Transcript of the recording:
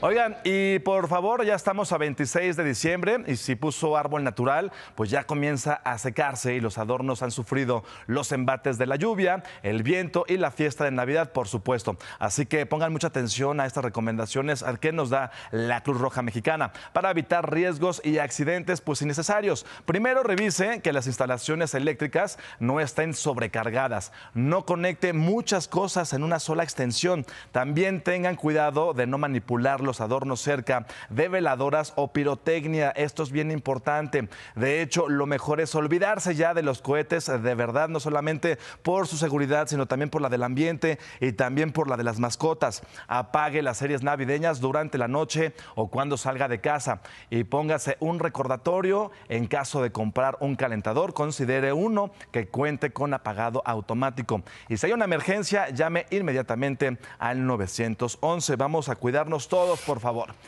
Oigan, y por favor, ya estamos a 26 de diciembre y si puso árbol natural, pues ya comienza a secarse y los adornos han sufrido los embates de la lluvia, el viento y la fiesta de Navidad, por supuesto. Así que pongan mucha atención a estas recomendaciones que nos da la Cruz Roja Mexicana para evitar riesgos y accidentes pues innecesarios. Primero revise que las instalaciones eléctricas no estén sobrecargadas, no conecte muchas cosas en una sola extensión. También tengan cuidado de no manipularlo los adornos cerca de veladoras o pirotecnia. Esto es bien importante. De hecho, lo mejor es olvidarse ya de los cohetes de verdad, no solamente por su seguridad, sino también por la del ambiente y también por la de las mascotas. Apague las series navideñas durante la noche o cuando salga de casa y póngase un recordatorio en caso de comprar un calentador, considere uno que cuente con apagado automático. Y si hay una emergencia, llame inmediatamente al 911. Vamos a cuidarnos todos por favor.